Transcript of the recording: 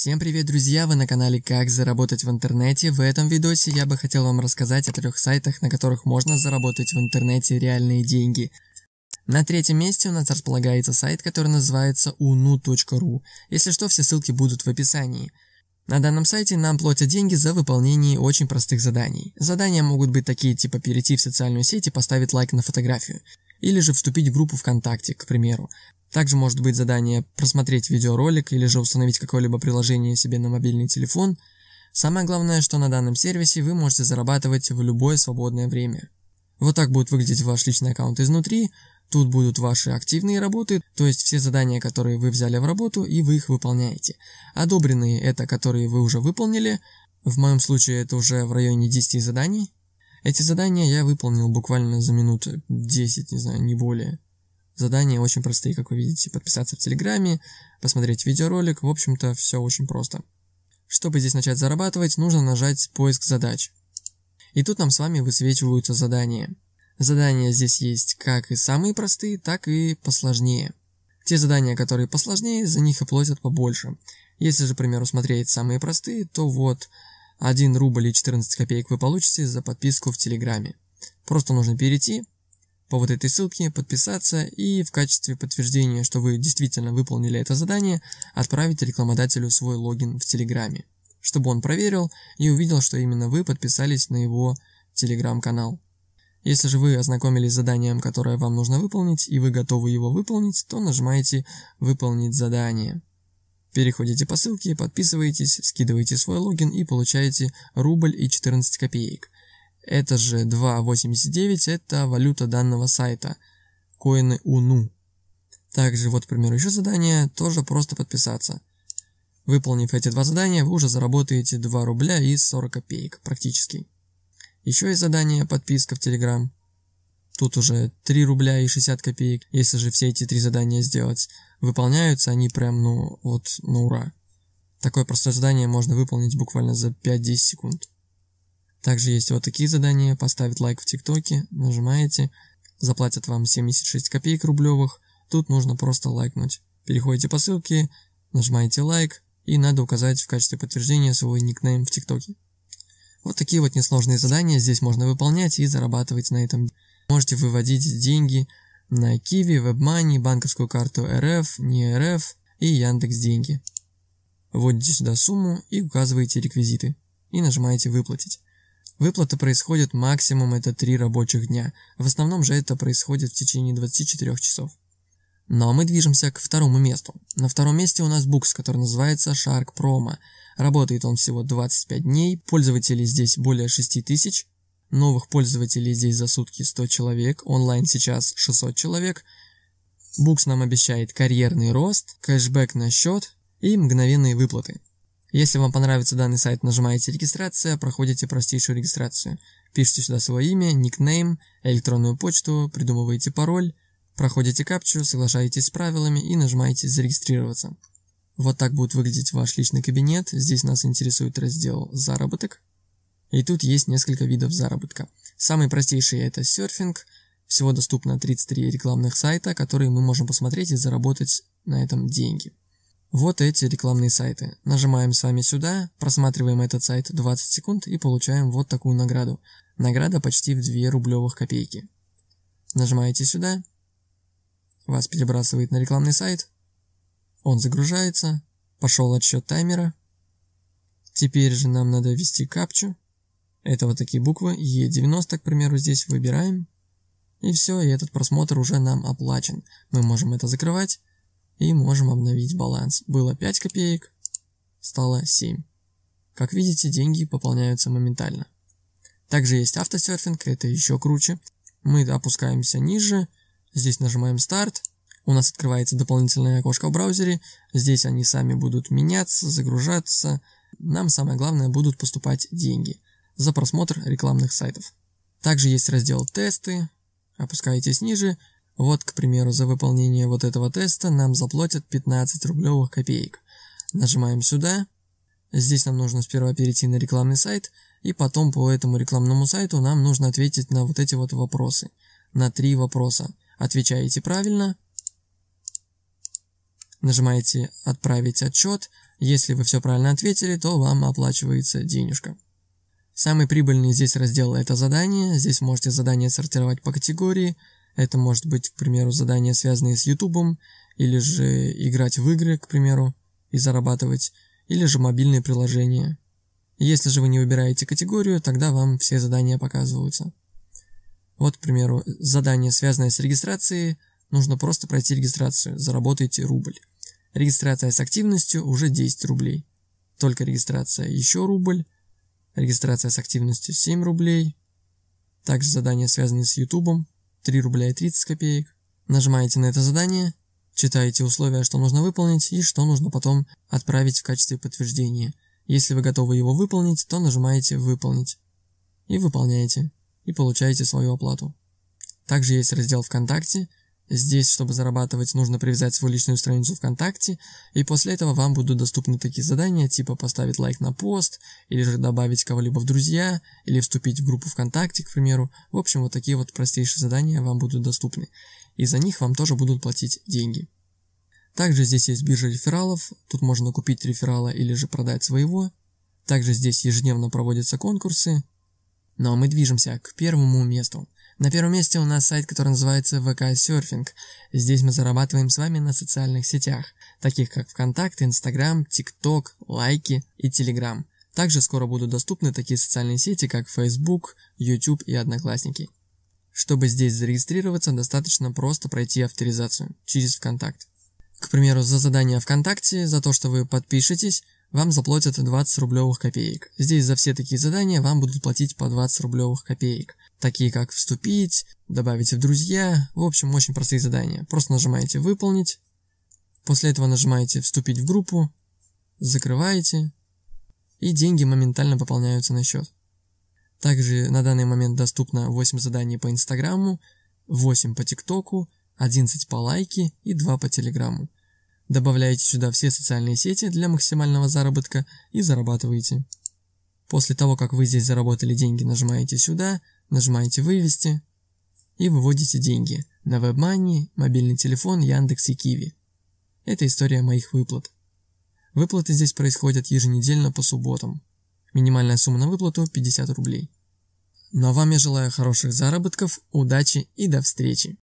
Всем привет, друзья! Вы на канале Как заработать в интернете. В этом видосе я бы хотел вам рассказать о трех сайтах, на которых можно заработать в интернете реальные деньги. На третьем месте у нас располагается сайт, который называется unu.ru. Если что, все ссылки будут в описании. На данном сайте нам платят деньги за выполнение очень простых заданий. Задания могут быть такие, типа перейти в социальную сеть и поставить лайк на фотографию или же вступить в группу ВКонтакте, к примеру. Также может быть задание просмотреть видеоролик или же установить какое-либо приложение себе на мобильный телефон. Самое главное, что на данном сервисе вы можете зарабатывать в любое свободное время. Вот так будет выглядеть ваш личный аккаунт изнутри, тут будут ваши активные работы, то есть все задания, которые вы взяли в работу и вы их выполняете. Одобренные это, которые вы уже выполнили, в моем случае это уже в районе 10 заданий, эти задания я выполнил буквально за минуту 10, не знаю, не более. Задания очень простые, как вы видите. Подписаться в Телеграме, посмотреть видеоролик, в общем-то, все очень просто. Чтобы здесь начать зарабатывать, нужно нажать «Поиск задач». И тут нам с вами высвечиваются задания. Задания здесь есть как и самые простые, так и посложнее. Те задания, которые посложнее, за них и платят побольше. Если же, к примеру, смотреть самые простые, то вот 1 рубль и 14 копеек вы получите за подписку в Телеграме. Просто нужно перейти по вот этой ссылке, подписаться и в качестве подтверждения, что вы действительно выполнили это задание, отправить рекламодателю свой логин в Телеграме, чтобы он проверил и увидел, что именно вы подписались на его Телеграм-канал. Если же вы ознакомились с заданием, которое вам нужно выполнить, и вы готовы его выполнить, то нажимаете «Выполнить задание». Переходите по ссылке, подписываетесь, скидываете свой логин и получаете рубль и 14 копеек. Это же 2.89, это валюта данного сайта, коины УНУ. Также вот, к примеру, еще задание, тоже просто подписаться. Выполнив эти два задания, вы уже заработаете 2 рубля и 40 копеек, практически. Еще есть задание подписка в Телеграм. Тут уже 3 рубля и 60 копеек, если же все эти три задания сделать. Выполняются они прям, ну, вот, на ура. Такое простое задание можно выполнить буквально за 5-10 секунд. Также есть вот такие задания. Поставить лайк в ТикТоке, нажимаете, заплатят вам 76 копеек рублевых. Тут нужно просто лайкнуть. Переходите по ссылке, нажимаете лайк, и надо указать в качестве подтверждения свой никнейм в ТикТоке. Вот такие вот несложные задания здесь можно выполнять и зарабатывать на этом. Можете выводить деньги на Киви, WebMoney, банковскую карту РФ, не РФ и Яндекс Деньги. Вводите сюда сумму и указываете реквизиты. И нажимаете «Выплатить». Выплата происходит максимум это 3 рабочих дня. В основном же это происходит в течение 24 часов. Но мы движемся к второму месту. На втором месте у нас букс, который называется Shark Promo. Работает он всего 25 дней, пользователей здесь более 6000, Новых пользователей здесь за сутки 100 человек, онлайн сейчас 600 человек. Букс нам обещает карьерный рост, кэшбэк на счет и мгновенные выплаты. Если вам понравится данный сайт, нажимаете «Регистрация», проходите простейшую регистрацию. Пишите сюда свое имя, никнейм, электронную почту, придумываете пароль, проходите капчу, соглашаетесь с правилами и нажимаете «Зарегистрироваться». Вот так будет выглядеть ваш личный кабинет. Здесь нас интересует раздел «Заработок». И тут есть несколько видов заработка. Самый простейший это серфинг. Всего доступно 33 рекламных сайта, которые мы можем посмотреть и заработать на этом деньги. Вот эти рекламные сайты. Нажимаем с вами сюда, просматриваем этот сайт 20 секунд и получаем вот такую награду. Награда почти в 2 рублевых копейки. Нажимаете сюда, вас перебрасывает на рекламный сайт, он загружается, пошел отсчет таймера. Теперь же нам надо ввести капчу. Это вот такие буквы, Е90, к примеру, здесь выбираем. И все, и этот просмотр уже нам оплачен. Мы можем это закрывать и можем обновить баланс. Было 5 копеек, стало 7. Как видите, деньги пополняются моментально. Также есть автосерфинг, это еще круче. Мы опускаемся ниже, здесь нажимаем старт, у нас открывается дополнительное окошко в браузере, здесь они сами будут меняться, загружаться, нам самое главное будут поступать деньги за просмотр рекламных сайтов. Также есть раздел «Тесты», опускаетесь ниже, вот, к примеру, за выполнение вот этого теста нам заплатят 15 рублевых копеек. Нажимаем сюда, здесь нам нужно сперва перейти на рекламный сайт, и потом по этому рекламному сайту нам нужно ответить на вот эти вот вопросы, на три вопроса. Отвечаете правильно, нажимаете «Отправить отчет», если вы все правильно ответили, то вам оплачивается денежка. Самый прибыльный здесь раздел – это задание Здесь можете задания сортировать по категории. Это может быть, к примеру, задания, связанные с YouTube, или же играть в игры, к примеру, и зарабатывать, или же мобильные приложения. Если же вы не выбираете категорию, тогда вам все задания показываются. Вот, к примеру, задание, связанное с регистрацией, нужно просто пройти регистрацию, заработайте рубль. Регистрация с активностью уже 10 рублей. Только регистрация еще рубль, Регистрация с активностью 7 рублей. Также задания, связанные с YouTube, 3 рубля и 30 копеек. Нажимаете на это задание, читаете условия, что нужно выполнить и что нужно потом отправить в качестве подтверждения. Если вы готовы его выполнить, то нажимаете «Выполнить» и выполняете, и получаете свою оплату. Также есть раздел ВКонтакте, Здесь, чтобы зарабатывать, нужно привязать свою личную страницу ВКонтакте, и после этого вам будут доступны такие задания, типа поставить лайк на пост, или же добавить кого-либо в друзья, или вступить в группу ВКонтакте, к примеру. В общем, вот такие вот простейшие задания вам будут доступны, и за них вам тоже будут платить деньги. Также здесь есть биржа рефералов, тут можно купить реферала или же продать своего. Также здесь ежедневно проводятся конкурсы. Но ну, а мы движемся к первому месту. На первом месте у нас сайт, который называется VK Surfing. Здесь мы зарабатываем с вами на социальных сетях, таких как ВКонтакте, Инстаграм, ТикТок, Лайки и Телеграм. Также скоро будут доступны такие социальные сети, как Facebook, YouTube и Одноклассники. Чтобы здесь зарегистрироваться, достаточно просто пройти авторизацию через ВКонтакт. К примеру, за задание ВКонтакте, за то, что вы подпишетесь, вам заплатят 20 рублевых копеек. Здесь за все такие задания вам будут платить по 20 рублевых копеек. Такие как «Вступить», «Добавить в друзья», в общем, очень простые задания. Просто нажимаете «Выполнить», после этого нажимаете «Вступить в группу», закрываете, и деньги моментально пополняются на счет. Также на данный момент доступно 8 заданий по Инстаграму, 8 по ТикТоку, 11 по лайке и 2 по Телеграму. Добавляете сюда все социальные сети для максимального заработка и зарабатываете. После того, как вы здесь заработали деньги, нажимаете сюда, нажимаете «Вывести» и выводите деньги на WebMoney, мобильный телефон, Яндекс и Киви. Это история моих выплат. Выплаты здесь происходят еженедельно по субботам. Минимальная сумма на выплату 50 рублей. Ну а вам я желаю хороших заработков, удачи и до встречи!